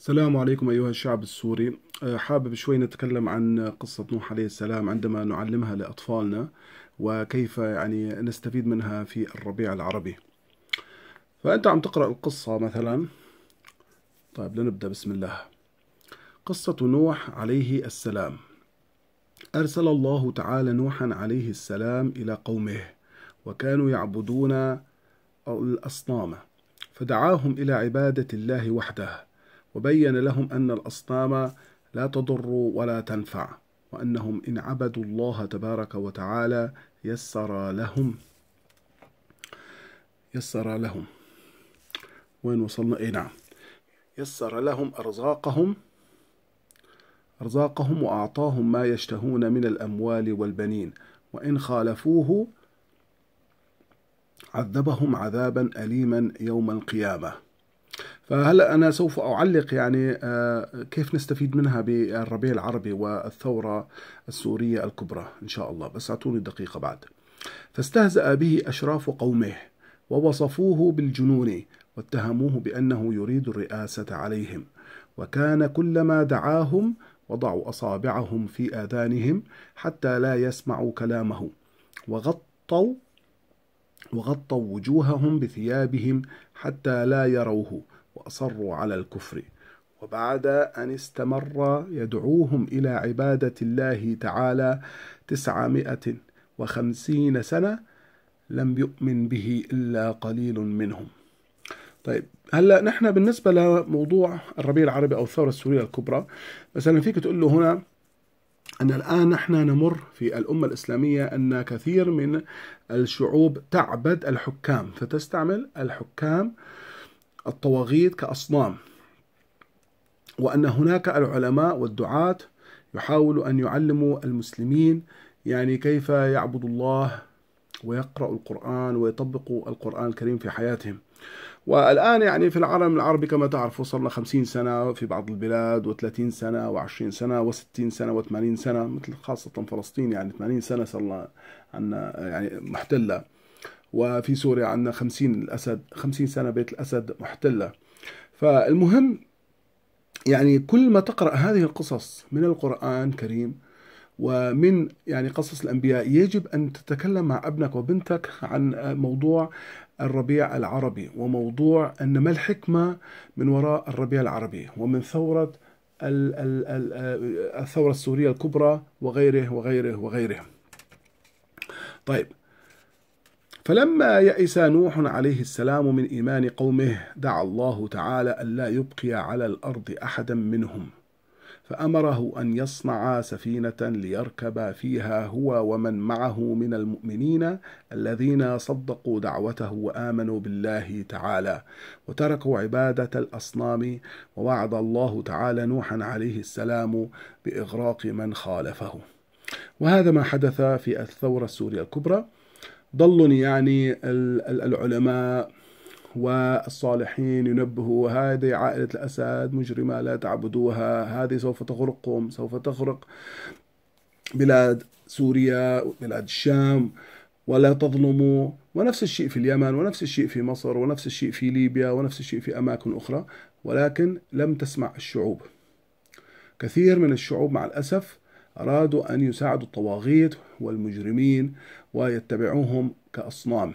السلام عليكم أيها الشعب السوري آه، حابب شوي نتكلم عن قصة نوح عليه السلام عندما نعلمها لأطفالنا وكيف يعني نستفيد منها في الربيع العربي فأنت عم تقرأ القصة مثلا طيب لنبدأ بسم الله قصة نوح عليه السلام أرسل الله تعالى نوحا عليه السلام إلى قومه وكانوا يعبدون الأصنام فدعاهم إلى عبادة الله وحده وبين لهم أن الأصنام لا تضر ولا تنفع وأنهم إن عبدوا الله تبارك وتعالى يسر لهم يسر لهم وين وصلنا اي نعم يسر لهم ارزاقهم ارزاقهم واعطاهم ما يشتهون من الاموال والبنين وان خالفوه عذبهم عذابا اليما يوم القيامه فهلا انا سوف اعلق يعني آه، كيف نستفيد منها بالربيع العربي والثوره السوريه الكبرى ان شاء الله بس اعطوني دقيقه بعد فاستهزأ به اشراف قومه ووصفوه بالجنون واتهموه بانه يريد الرئاسه عليهم وكان كلما دعاهم وضعوا اصابعهم في اذانهم حتى لا يسمعوا كلامه وغطوا وغطوا وجوههم بثيابهم حتى لا يروه وأصروا على الكفر وبعد أن استمر يدعوهم إلى عبادة الله تعالى تسعمائة وخمسين سنة لم يؤمن به إلا قليل منهم طيب هلا نحن بالنسبه لموضوع الربيع العربي او الثوره السوريه الكبرى مثلا فيك تقول له هنا أن الآن نحن نمر في الأمة الإسلامية أن كثير من الشعوب تعبد الحكام فتستعمل الحكام الطواغيت كأصنام وأن هناك العلماء والدعاة يحاولوا أن يعلموا المسلمين يعني كيف يعبد الله ويقرأ القرآن ويطبق القرآن الكريم في حياتهم والآن يعني في العالم العربي كما تعرف وصلنا 50 سنة في بعض البلاد و30 سنة و20 سنة و60 سنة و80 سنة مثل خاصة فلسطين يعني 80 سنة صار عندنا يعني محتلة وفي سوريا عندنا 50 الأسد 50 سنة بيت الأسد محتلة فالمهم يعني كل ما تقرأ هذه القصص من القرآن الكريم ومن يعني قصص الأنبياء يجب أن تتكلم مع ابنك وبنتك عن موضوع الربيع العربي وموضوع أن ما الحكمة من وراء الربيع العربي ومن ثورة آه، الثورة السورية الكبرى وغيره وغيره وغيره طيب فلما يئس نوح عليه السلام من إيمان قومه دعا الله تعالى ألا يبقي على الأرض أحدا منهم فأمره أن يصنع سفينة ليركب فيها هو ومن معه من المؤمنين الذين صدقوا دعوته وآمنوا بالله تعالى وتركوا عبادة الأصنام ووعد الله تعالى نوحا عليه السلام بإغراق من خالفه وهذا ما حدث في الثورة السورية الكبرى ضلني يعني العلماء والصالحين ينبهوا هذه عائلة الأسد مجرمة لا تعبدوها هذه سوف تغرقكم سوف تغرق بلاد سوريا بلاد الشام ولا تظلموا ونفس الشيء في اليمن ونفس الشيء في مصر ونفس الشيء في ليبيا ونفس الشيء في أماكن أخرى ولكن لم تسمع الشعوب كثير من الشعوب مع الأسف أرادوا أن يساعدوا الطواغيت والمجرمين ويتبعوهم كأصنام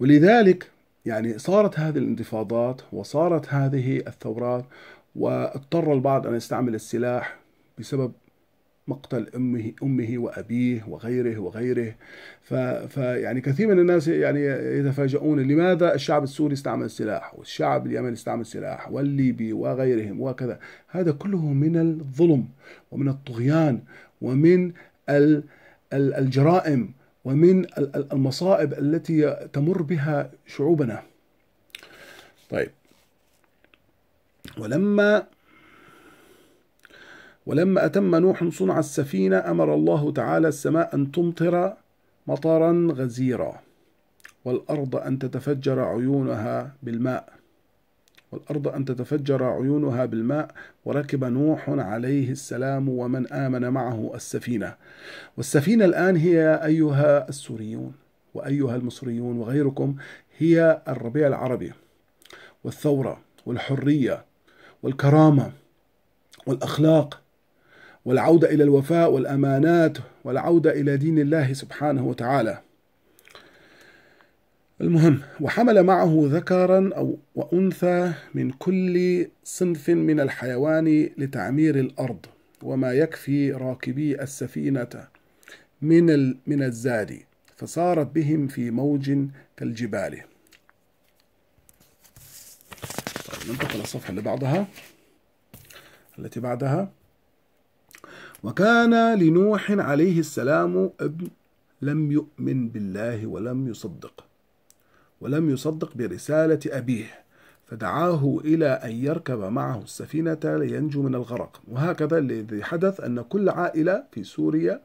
ولذلك يعني صارت هذه الانتفاضات وصارت هذه الثورات واضطر البعض أن يستعمل السلاح بسبب مقتل امه امه وابيه وغيره وغيره فيعني كثير من الناس يعني يتفاجؤون لماذا الشعب السوري استعمل السلاح والشعب اليمني استعمل السلاح والليبي وغيرهم وكذا هذا كله من الظلم ومن الطغيان ومن الجرائم ومن المصائب التي تمر بها شعوبنا طيب ولما ولما أتم نوح صنع السفينة أمر الله تعالى السماء أن تمطر مطرا غزيرا والأرض أن تتفجر عيونها بالماء والأرض أن تتفجر عيونها بالماء وركب نوح عليه السلام ومن آمن معه السفينة والسفينة الآن هي أيها السوريون وأيها المصريون وغيركم هي الربيع العربي والثورة والحرية والكرامة والأخلاق والعودة إلى الوفاء والأمانات والعودة إلى دين الله سبحانه وتعالى المهم وحمل معه ذكرا أو وأنثى من كل صنف من الحيوان لتعمير الأرض وما يكفي راكبي السفينة من من الزاد فصارت بهم في موج كالجبال طيب ننتقل للصفحة اللي بعدها التي بعدها وكان لنوح عليه السلام ابن لم يؤمن بالله ولم يصدق ولم يصدق برسالة أبيه فدعاه إلى أن يركب معه السفينة لينجو من الغرق وهكذا الذي حدث أن كل عائلة في سوريا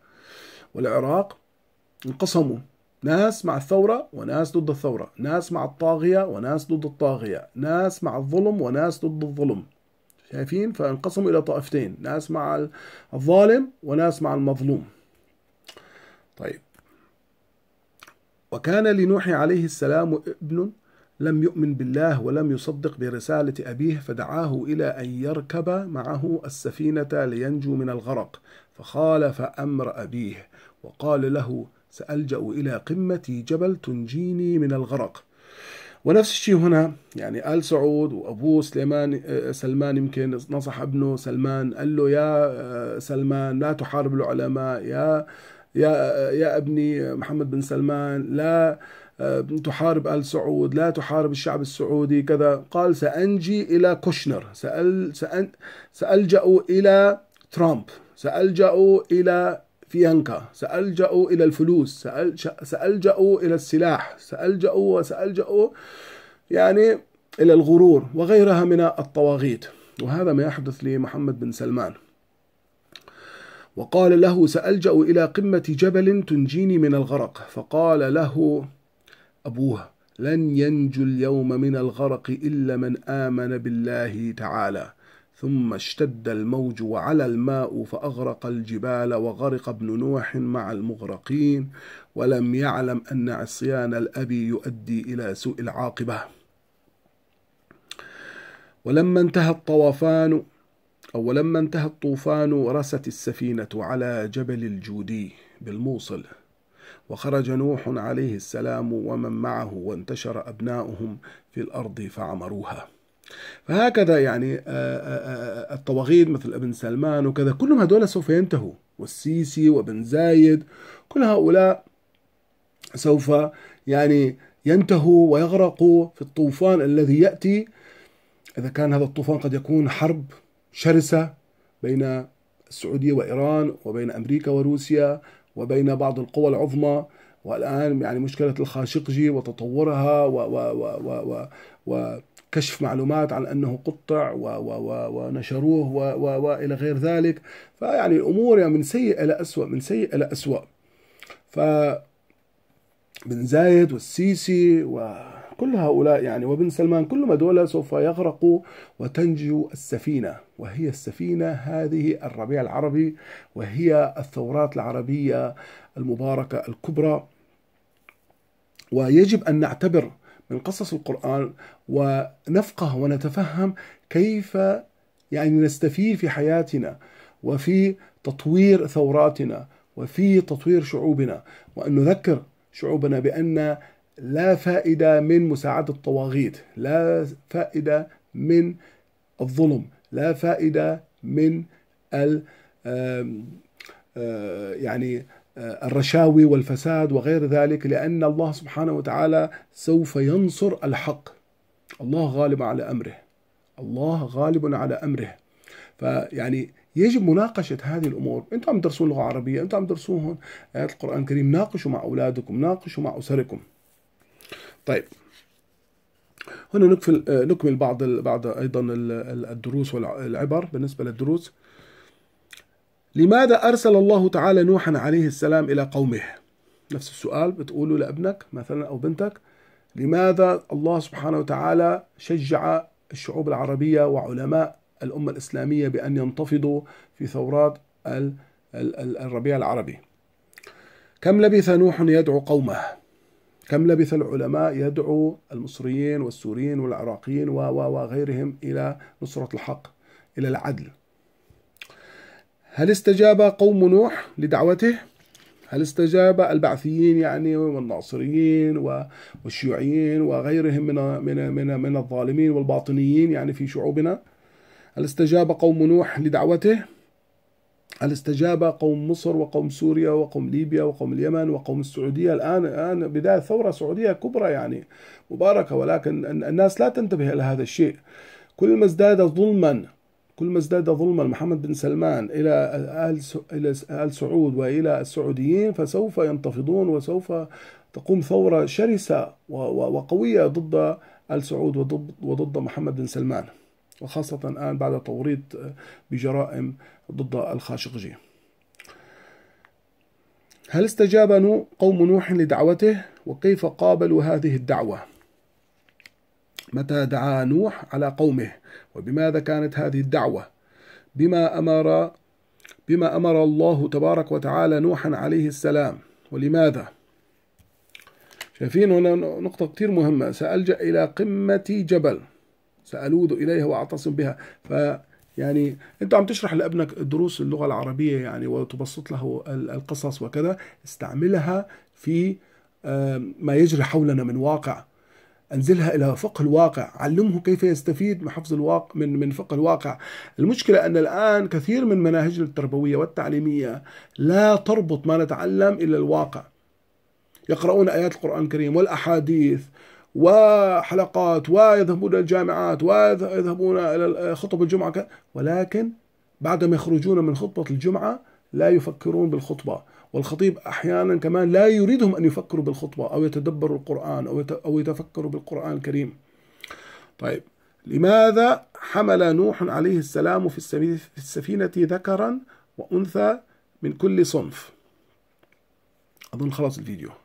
والعراق انقسموا ناس مع الثورة وناس ضد الثورة ناس مع الطاغية وناس ضد الطاغية ناس مع الظلم وناس ضد الظلم شايفين فانقسموا إلى طائفتين ناس مع الظالم وناس مع المظلوم طيب وكان لنوح عليه السلام ابن لم يؤمن بالله ولم يصدق برسالة أبيه فدعاه إلى أن يركب معه السفينة لينجو من الغرق فخالف أمر أبيه وقال له سألجأ إلى قمة جبل تنجيني من الغرق ونفس الشيء هنا يعني آل سعود وأبوه سليمان آه، سلمان يمكن نصح ابنه سلمان قال له يا آه، سلمان لا تحارب العلماء يا يا يا ابني محمد بن سلمان لا آه، تحارب آل سعود لا تحارب الشعب السعودي كذا قال سأنجي إلى كوشنر سأل سأن سألجأ إلى ترامب سألجأ إلى فيانكا سألجأ إلى الفلوس سألجأ إلى السلاح سألجأ وسألجأ يعني إلى الغرور وغيرها من الطواغيت وهذا ما يحدث لمحمد بن سلمان وقال له سألجأ إلى قمة جبل تنجيني من الغرق فقال له أبوه لن ينجو اليوم من الغرق إلا من آمن بالله تعالى ثم اشتد الموج وعلى الماء فأغرق الجبال وغرق ابن نوح مع المغرقين ولم يعلم أن عصيان الأب يؤدي إلى سوء العاقبة ولما انتهى الطوفان ولما انتهى الطوفان رست السفينة على جبل الجودي بالموصل وخرج نوح عليه السلام ومن معه وانتشر أبناؤهم في الأرض فعمروها فهكذا يعني آه، آه، آه، الطواغيت مثل ابن سلمان وكذا كلهم هذول سوف ينتهوا والسيسي وابن زايد كل هؤلاء سوف يعني ينتهوا ويغرقوا في الطوفان الذي يأتي إذا كان هذا الطوفان قد يكون حرب شرسة بين السعودية وإيران وبين أمريكا وروسيا وبين بعض القوى العظمى والآن يعني مشكلة الخاشقجي وتطورها و و و و و وكشف معلومات عن أنه قطع و و و ونشروه و و وإلى غير ذلك فيعني الأمور يعني من سيء إلى أسوأ من سيء إلى أسوأ ف بن زايد والسيسي و كل هؤلاء يعني وبن سلمان كل ما سوف يغرقوا وتنجو السفينة وهي السفينة هذه الربيع العربي وهي الثورات العربية المباركة الكبرى ويجب أن نعتبر من قصص القرآن ونفقه ونتفهم كيف يعني نستفيد في حياتنا وفي تطوير ثوراتنا وفي تطوير شعوبنا وأن نذكر شعوبنا بأن لا فائدة من مساعدة الطواغيت لا فائدة من الظلم لا فائدة من ال آه، يعني آه، الرشاوي والفساد وغير ذلك لأن الله سبحانه وتعالى سوف ينصر الحق الله غالب على أمره الله غالب على أمره فيعني يجب مناقشة هذه الأمور أنتم عم تدرسون لغة عربية أنتم عم تدرسوهم آيات القرآن الكريم ناقشوا مع أولادكم ناقشوا مع أسركم طيب هنا نكفل آه، نكمل بعض بعض ايضا الدروس والعبر بالنسبه للدروس لماذا ارسل الله تعالى نوحا عليه السلام الى قومه نفس السؤال بتقوله لابنك مثلا او بنتك لماذا الله سبحانه وتعالى شجع الشعوب العربيه وعلماء الامه الاسلاميه بان ينتفضوا في ثورات الربيع العربي كم لبث نوح يدعو قومه كم لبث العلماء يدعو المصريين والسوريين والعراقيين وغيرهم إلى نصرة الحق إلى العدل هل استجاب قوم نوح لدعوته؟ هل استجاب البعثيين يعني والناصريين والشيوعيين وغيرهم من من من من الظالمين والباطنيين يعني في شعوبنا؟ هل استجاب قوم نوح لدعوته؟ الاستجابة قوم مصر وقوم سوريا وقوم ليبيا وقوم اليمن وقوم السعودية الآن الآن بداية ثورة سعودية كبرى يعني مباركة ولكن الناس لا تنتبه إلى هذا الشيء كل ما ازداد ظلما كل ما ازداد ظلما محمد بن سلمان إلى آل, إلى آل سعود وإلى السعوديين فسوف ينتفضون وسوف تقوم ثورة شرسة وقوية ضد آل سعود وضد, وضد محمد بن سلمان وخاصة الآن بعد توريط بجرائم ضد الخاشقجي هل استجاب قوم نوح لدعوته وكيف قابلوا هذه الدعوة متى دعا نوح على قومه وبماذا كانت هذه الدعوة بما أمر بما أمر الله تبارك وتعالى نوحا عليه السلام ولماذا شايفين هنا نقطة كتير مهمة سألجأ إلى قمة جبل سألوذ إليها وأعتصم بها ف يعني انت عم تشرح لابنك دروس اللغه العربيه يعني وتبسط له القصص وكذا استعملها في آه، ما يجري حولنا من واقع انزلها الى فقه الواقع علمه كيف يستفيد من حفظ الواقع من من فقه الواقع المشكله ان الان كثير من مناهجنا التربويه والتعليميه لا تربط ما نتعلم الى الواقع يقرؤون ايات القران الكريم والاحاديث وحلقات ويذهبون إلى الجامعات ويذهبون إلى خطب الجمعة ولكن بعدما يخرجون من خطبة الجمعة لا يفكرون بالخطبة والخطيب أحيانا كمان لا يريدهم أن يفكروا بالخطبة أو يتدبروا القرآن أو يتفكروا بالقرآن الكريم طيب لماذا حمل نوح عليه السلام في السفينة ذكرا وأنثى من كل صنف أظن خلاص الفيديو